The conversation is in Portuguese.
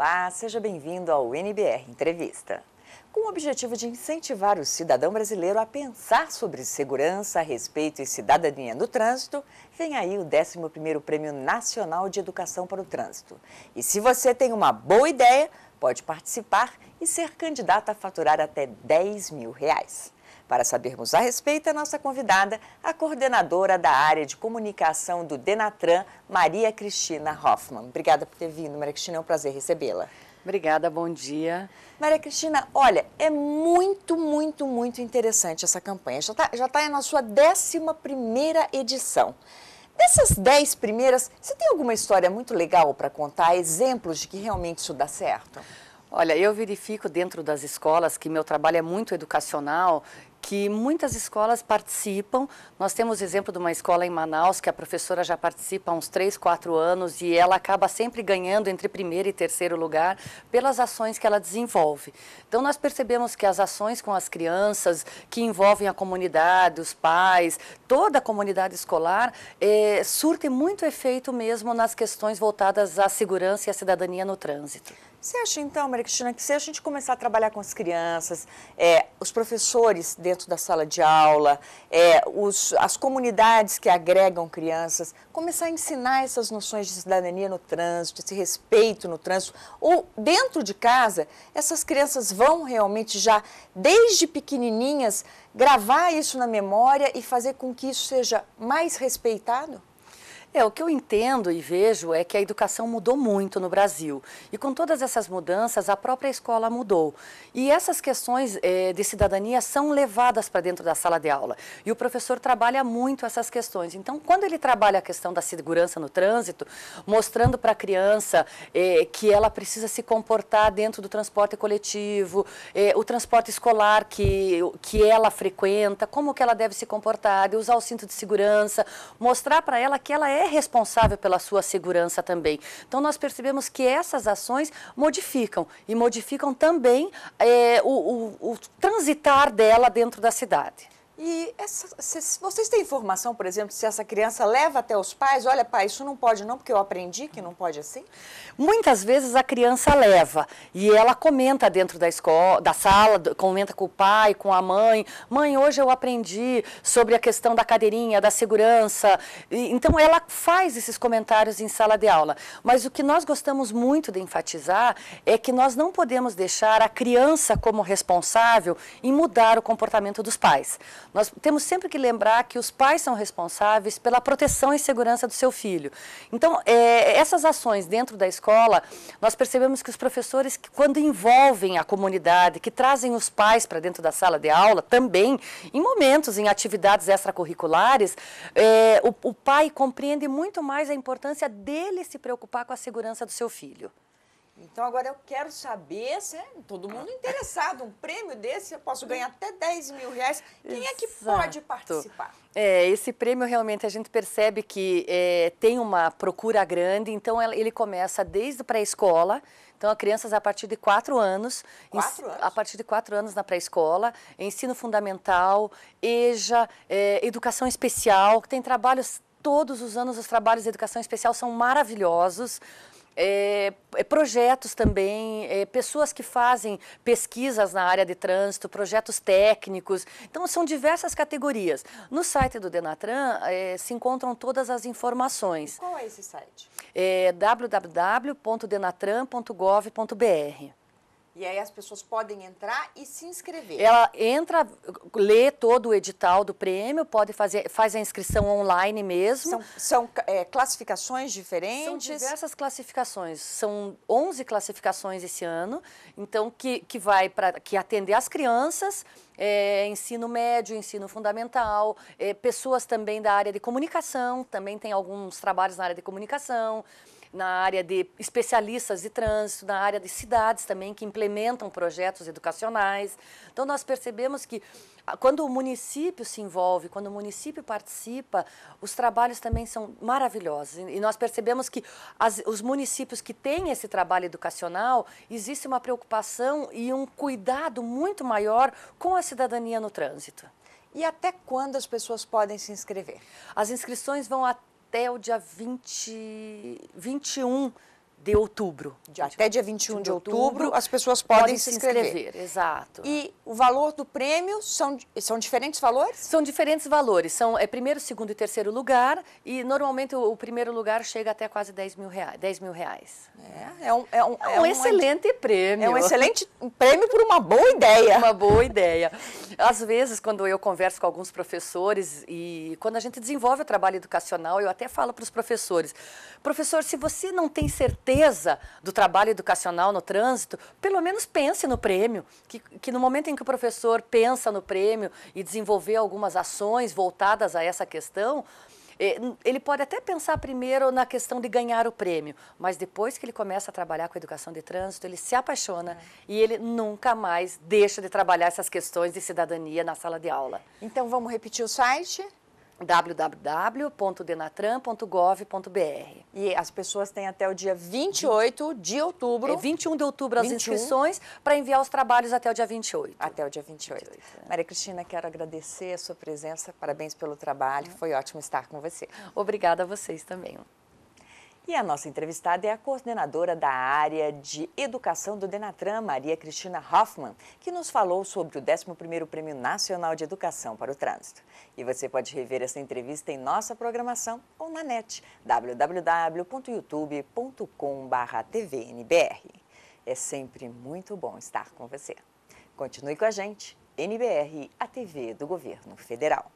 Olá, seja bem-vindo ao NBR Entrevista. Com o objetivo de incentivar o cidadão brasileiro a pensar sobre segurança, respeito e cidadania no trânsito, vem aí o 11º Prêmio Nacional de Educação para o Trânsito. E se você tem uma boa ideia, pode participar e ser candidato a faturar até 10 mil reais. Para sabermos a respeito, a nossa convidada, a coordenadora da área de comunicação do Denatran, Maria Cristina Hoffman. Obrigada por ter vindo, Maria Cristina, é um prazer recebê-la. Obrigada, bom dia. Maria Cristina, olha, é muito, muito, muito interessante essa campanha. Já está já tá na sua 11 edição. Dessas 10 primeiras, você tem alguma história muito legal para contar? Exemplos de que realmente isso dá certo? Olha, eu verifico dentro das escolas que meu trabalho é muito educacional que muitas escolas participam. Nós temos exemplo de uma escola em Manaus que a professora já participa há uns 3, 4 anos e ela acaba sempre ganhando entre primeiro e terceiro lugar pelas ações que ela desenvolve. Então, nós percebemos que as ações com as crianças, que envolvem a comunidade, os pais, toda a comunidade escolar, é, surtem muito efeito mesmo nas questões voltadas à segurança e à cidadania no trânsito. Você acha então, Maria Cristina, que se a gente começar a trabalhar com as crianças, é, os professores dentro da sala de aula, é, os, as comunidades que agregam crianças, começar a ensinar essas noções de cidadania no trânsito, esse respeito no trânsito, ou dentro de casa, essas crianças vão realmente já, desde pequenininhas, gravar isso na memória e fazer com que isso seja mais respeitado? É, o que eu entendo e vejo é que a educação mudou muito no Brasil. E com todas essas mudanças, a própria escola mudou. E essas questões é, de cidadania são levadas para dentro da sala de aula. E o professor trabalha muito essas questões. Então, quando ele trabalha a questão da segurança no trânsito, mostrando para a criança é, que ela precisa se comportar dentro do transporte coletivo, é, o transporte escolar que, que ela frequenta, como que ela deve se comportar, de usar o cinto de segurança, mostrar para ela que ela é é responsável pela sua segurança também. Então, nós percebemos que essas ações modificam e modificam também é, o, o, o transitar dela dentro da cidade. E essa, se, vocês têm informação, por exemplo, se essa criança leva até os pais, olha, pai, isso não pode não, porque eu aprendi que não pode assim? Muitas vezes a criança leva e ela comenta dentro da escola, da sala, comenta com o pai, com a mãe, mãe, hoje eu aprendi sobre a questão da cadeirinha, da segurança. E, então ela faz esses comentários em sala de aula. Mas o que nós gostamos muito de enfatizar é que nós não podemos deixar a criança como responsável em mudar o comportamento dos pais. Nós temos sempre que lembrar que os pais são responsáveis pela proteção e segurança do seu filho. Então, é, essas ações dentro da escola, nós percebemos que os professores, que quando envolvem a comunidade, que trazem os pais para dentro da sala de aula, também, em momentos, em atividades extracurriculares, é, o, o pai compreende muito mais a importância dele se preocupar com a segurança do seu filho. Então agora eu quero saber, se é todo mundo interessado, um prêmio desse, eu posso ganhar até 10 mil reais. Quem Exato. é que pode participar? É, esse prêmio realmente a gente percebe que é, tem uma procura grande, então ele começa desde pré-escola. Então, a crianças a partir de 4 anos, quatro anos, a partir de 4 anos na pré-escola, ensino fundamental, EJA, é, educação especial, tem trabalhos todos os anos os trabalhos de educação especial são maravilhosos. É, é, projetos também, é, pessoas que fazem pesquisas na área de trânsito, projetos técnicos. Então, são diversas categorias. No site do Denatran é, se encontram todas as informações. qual é esse site? É www.denatran.gov.br. E aí as pessoas podem entrar e se inscrever. Ela entra, lê todo o edital do prêmio, pode fazer, faz a inscrição online mesmo. São, são é, classificações diferentes? São diversas classificações. São 11 classificações esse ano, então que, que vai para que atender as crianças, é, ensino médio, ensino fundamental, é, pessoas também da área de comunicação, também tem alguns trabalhos na área de comunicação na área de especialistas de trânsito, na área de cidades também, que implementam projetos educacionais. Então, nós percebemos que ah, quando o município se envolve, quando o município participa, os trabalhos também são maravilhosos. E nós percebemos que as, os municípios que têm esse trabalho educacional, existe uma preocupação e um cuidado muito maior com a cidadania no trânsito. E até quando as pessoas podem se inscrever? As inscrições vão até até o dia 20, 21 de outubro. De, até dia 21 de, de outubro, outubro, as pessoas podem, podem se inscrever. inscrever. Exato. E o valor do prêmio são, são diferentes valores? São diferentes valores. São é, primeiro, segundo e terceiro lugar. E normalmente o, o primeiro lugar chega até quase 10 mil reais. 10 mil reais. É, é, um, é, um, é um, um excelente prêmio. É um excelente é prêmio por uma boa ideia. Uma boa ideia. Às vezes, quando eu converso com alguns professores e quando a gente desenvolve o trabalho educacional, eu até falo para os professores: professor, se você não tem certeza do trabalho educacional no trânsito, pelo menos pense no prêmio. Que, que no momento em que o professor pensa no prêmio e desenvolver algumas ações voltadas a essa questão, é, ele pode até pensar primeiro na questão de ganhar o prêmio, mas depois que ele começa a trabalhar com a educação de trânsito, ele se apaixona é. e ele nunca mais deixa de trabalhar essas questões de cidadania na sala de aula. Então vamos repetir o site? www.denatran.gov.br. E as pessoas têm até o dia 28 de outubro. É 21 de outubro as 21. inscrições para enviar os trabalhos até o dia 28. Até o dia 28. 28 é. Maria Cristina, quero agradecer a sua presença, parabéns pelo trabalho, uhum. foi ótimo estar com você. Obrigada a vocês também. E a nossa entrevistada é a coordenadora da área de educação do Denatran, Maria Cristina Hoffman, que nos falou sobre o 11º Prêmio Nacional de Educação para o Trânsito. E você pode rever essa entrevista em nossa programação ou na net www.youtube.com/tvnbr. É sempre muito bom estar com você. Continue com a gente. NBR, a TV do Governo Federal.